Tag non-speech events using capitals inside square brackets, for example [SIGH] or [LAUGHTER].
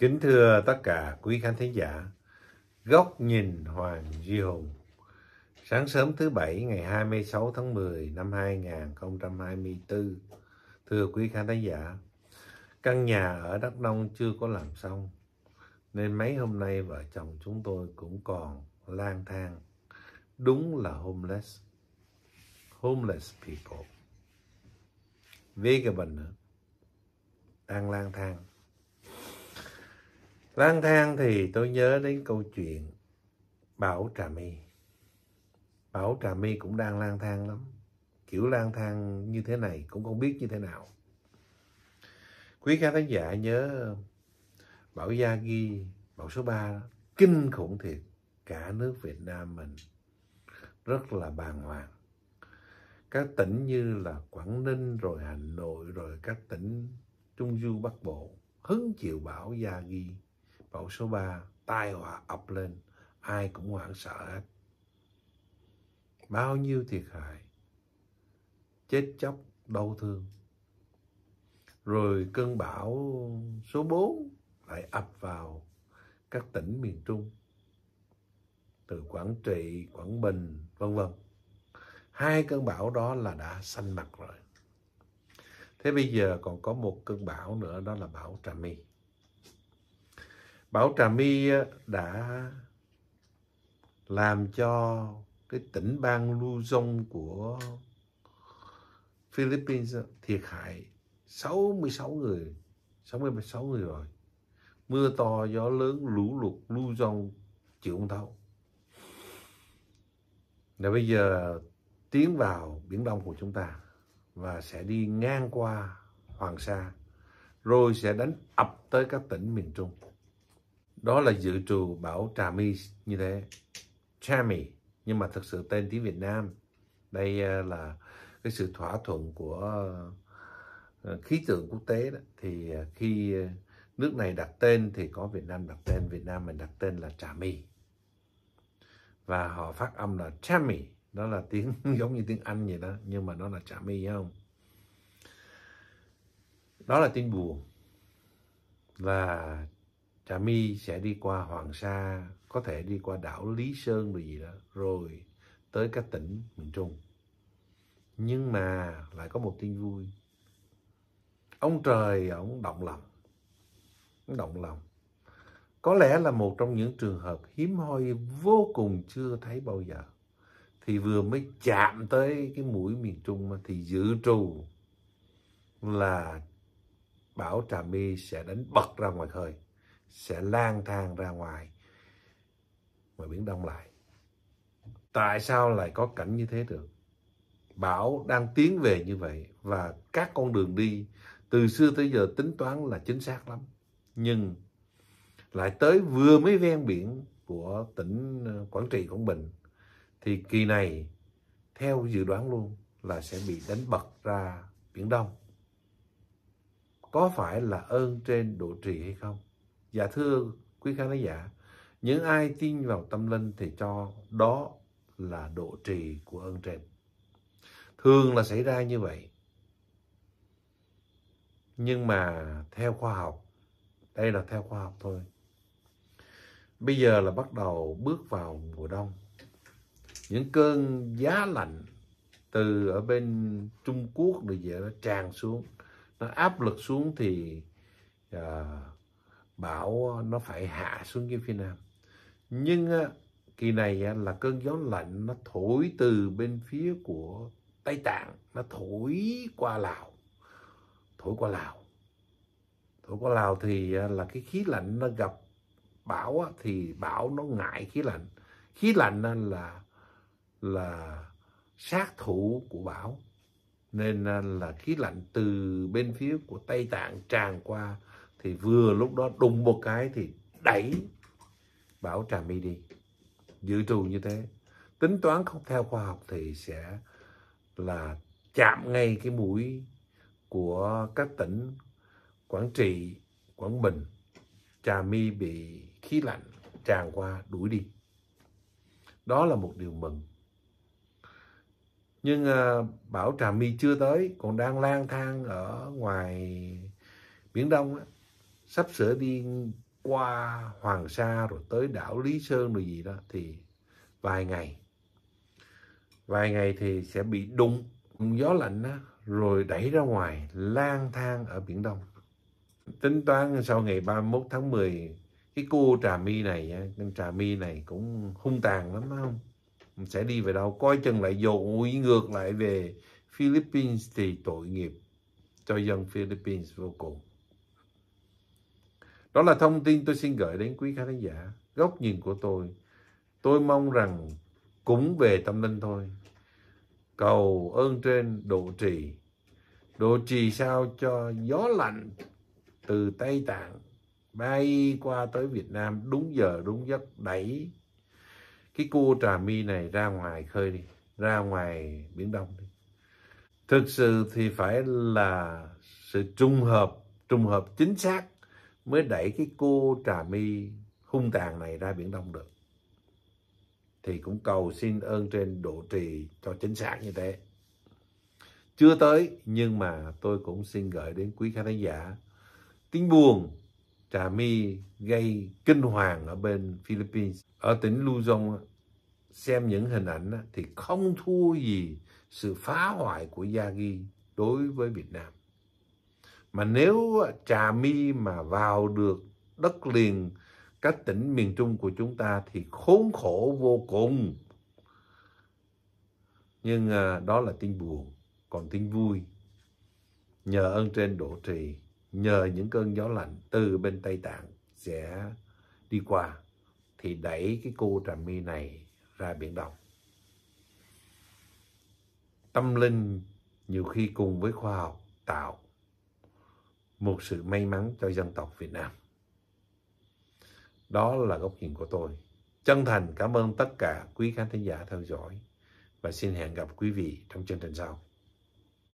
Kính thưa tất cả quý khán thính giả, Góc nhìn Hoàng Duy Hùng Sáng sớm thứ Bảy ngày 26 tháng 10 năm 2024 Thưa quý khán thính giả, căn nhà ở Đắk Nông chưa có làm xong Nên mấy hôm nay vợ chồng chúng tôi cũng còn lang thang Đúng là homeless Homeless people cái Vega nữa, đang lang thang lang thang thì tôi nhớ đến câu chuyện bảo trà my bảo trà my cũng đang lang thang lắm kiểu lang thang như thế này cũng không biết như thế nào quý khán thính giả nhớ bảo gia ghi bảo số ba kinh khủng thiệt cả nước việt nam mình rất là bàng hoàng các tỉnh như là quảng ninh rồi hà nội rồi các tỉnh trung du bắc bộ hứng chịu bảo gia ghi bão số 3 tai họa ập lên ai cũng hoảng sợ hết bao nhiêu thiệt hại chết chóc đau thương rồi cơn bão số 4 lại ập vào các tỉnh miền Trung từ Quảng Trị, Quảng Bình, vân vân. Hai cơn bão đó là đã xanh mặt rồi. Thế bây giờ còn có một cơn bão nữa đó là bão Trà My. Bảo Trà My đã làm cho cái tỉnh bang Luzon của Philippines thiệt hại 66 người, 66 người rồi. Mưa to, gió lớn, lũ lụt, Luzon chịu không thấu. Và bây giờ tiến vào Biển Đông của chúng ta và sẽ đi ngang qua Hoàng Sa rồi sẽ đánh ập tới các tỉnh miền Trung đó là dự trù bảo trà mi như thế trà mi nhưng mà thực sự tên tiếng Việt Nam đây ờ, là cái sự thỏa thuận của ờ, khí tượng quốc tế đó. thì ờ, khi nước này đặt tên thì có Việt Nam đặt tên Việt Nam mình đặt tên là trà mi và họ phát âm là trà mi đó là tiếng [LAUGHS] giống như tiếng Anh vậy đó nhưng mà nó là trà mi không đó là tiếng buồn và Trà My sẽ đi qua Hoàng Sa, có thể đi qua đảo Lý Sơn rồi gì đó, rồi tới các tỉnh miền Trung. Nhưng mà lại có một tin vui. Ông trời, ông động lòng. Ông động lòng. Có lẽ là một trong những trường hợp hiếm hoi vô cùng chưa thấy bao giờ. Thì vừa mới chạm tới cái mũi miền Trung mà thì dự trù là bảo Trà My sẽ đánh bật ra ngoài khơi sẽ lan tràn ra ngoài ngoài Biển Đông lại. Tại sao lại có cảnh như thế được? Bão đang tiến về như vậy và các con đường đi từ xưa tới giờ tính toán là chính xác lắm. Nhưng lại tới vừa mới ven biển của tỉnh ờ, Quảng Trị, Quảng Bình thì kỳ này theo dự đoán luôn là sẽ bị đánh bật ra Biển Đông. Có phải là ơn trên độ trì hay không? Dạ thưa quý khán giả, những ai tin vào tâm linh thì cho đó là độ trì của ơn trên. Thường là xảy ra như vậy. Nhưng mà theo khoa học, đây là theo khoa học thôi. Bây giờ là bắt đầu bước vào mùa đông. Những cơn giá lạnh từ ở bên Trung Quốc rồi về nó tràn xuống, nó áp lực xuống thì uh, bão ờ, nó phải hạ xuống dưới phía nam nhưng ờ, kỳ này ờ, là cơn gió lạnh nó thổi từ bên phía của tây tạng nó thổi qua lào thổi qua lào thổi qua lào thì là cái khí lạnh nó gặp bão thì bão nó ngại khí lạnh khí lạnh là là sát thủ của bão nên là khí lạnh từ bên phía của tây tạng tràn qua thì vừa lúc đó đùng một cái thì đẩy bảo trà my đi dự trù như thế tính toán không theo khoa học thì sẽ là chạm ngay cái mũi của các tỉnh Quảng Trị, Quảng Bình, Trà my bị khí lạnh tràn qua đuổi đi. Đó là một điều mừng. Nhưng à, bảo Trà my chưa tới, còn đang lang thang ở ngoài Biển Đông á, sắp sửa đi qua Hoàng Sa rồi tới đảo Lý Sơn rồi gì đó thì vài ngày vài ngày thì sẽ bị đụng gió lạnh đó, rồi đẩy ra ngoài lang thang ở biển Đông tính toán sau ngày 31 tháng 10 cái cô trà my này con trà my này cũng hung tàn lắm không sẽ đi về đâu coi chừng lại dội ngược lại về Philippines thì tội nghiệp cho dân Philippines vô cùng đó là thông tin tôi xin gửi đến quý khán giả, góc nhìn của tôi. Tôi mong rằng cũng về tâm linh thôi. Cầu ơn trên độ trì. Độ trì sao cho gió lạnh từ Tây Tạng bay qua tới Việt Nam đúng giờ đúng giấc đẩy cái cua trà mi này ra ngoài khơi đi, ra ngoài Biển Đông đi. Thực sự thì phải là sự trùng hợp, trùng hợp chính xác mới đẩy cái cô trà mi hung tàn này ra Biển Đông được. Thì cũng cầu xin ơn trên độ trì cho chính xác như thế. Chưa tới, nhưng mà tôi cũng xin gửi đến quý khán giả tiếng buồn trà mi gây kinh hoàng ở bên Philippines. Ở tỉnh Luzon, xem những hình ảnh thì không thua gì sự phá hoại của Yagi đối với Việt Nam mà nếu trà mi mà vào được đất liền các tỉnh miền Trung của chúng ta thì khốn khổ vô cùng. Nhưng à, đó là tin buồn, còn tin vui. Nhờ ơn trên độ trì, nhờ những cơn gió lạnh từ bên Tây Tạng sẽ đi qua thì đẩy cái cô trà mi này ra biển Đông. Tâm linh nhiều khi cùng với khoa học tạo một sự may mắn cho dân tộc Việt Nam. Đó là góc nhìn của tôi. Chân thành cảm ơn tất cả quý khán thính giả theo dõi và xin hẹn gặp quý vị trong chương trình sau.